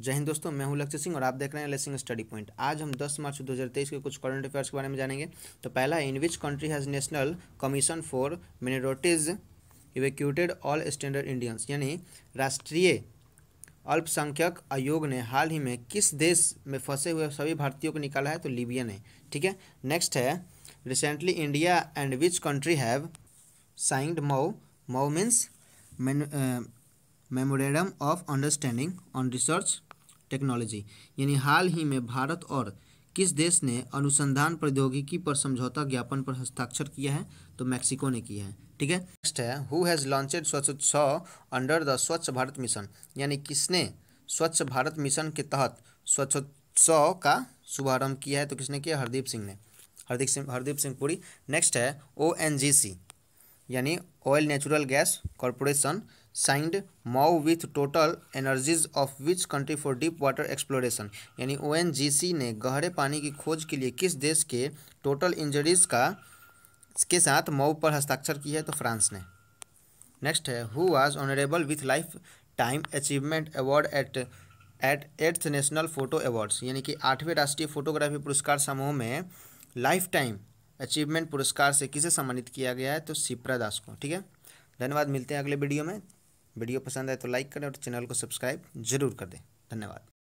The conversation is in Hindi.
जय हिंद दोस्तों मैं हूं लक्ष्य सिंह और आप देख रहे हैं लेसिंग स्टडी पॉइंट आज हम 10 मार्च 2023 के कुछ करंट अफेयर्स के बारे में जानेंगे तो पहला in which country has National Commission for Minorities evacuated all standard Indians यानी राष्ट्रीय अल्पसंख्यक आयोग ने हाल ही में किस देश में फंसे हुए सभी भारतीयों को निकाला है तो लीबिया ने ठीक है नेक्स्ट है recently India and which country have signed MoU MoU means memorandum of understanding on research technology यानी हाल ही में भारत और किस देश ने अनुसंधान प्रौद्योगिकी पर समझौता ज्ञापन पर हस्ताक्षर किया है तो मैक्सिको ने किया है ठीक है नेक्स्ट है हु हैज़ लॉन्चेड स्वच्छ सौ अंडर द स्वच्छ भारत मिशन यानी किसने स्वच्छ भारत मिशन के तहत स्वच्छ सौ का शुभारंभ किया है तो किसने किया हरदीप सिंह ने हरदीप सिंह हरदीप सिंह पुरी नेक्स्ट है ओ यानी Oil Natural Gas Corporation signed MoU with Total Energies of which country for deep water exploration यानी ओ ने गहरे पानी की खोज के लिए किस देश के टोटल इंजरीज का के साथ मऊ पर हस्ताक्षर किया है तो फ्रांस ने नेक्स्ट है who was honourable with life time achievement award at at eighth national photo awards यानी कि आठवें राष्ट्रीय फोटोग्राफी पुरस्कार समूह में लाइफ टाइम अचीवमेंट पुरस्कार से किसे सम्मानित किया गया है तो सिप्रा दास को ठीक है धन्यवाद मिलते हैं अगले वीडियो में वीडियो पसंद आए तो लाइक करें और चैनल को सब्सक्राइब जरूर कर दें धन्यवाद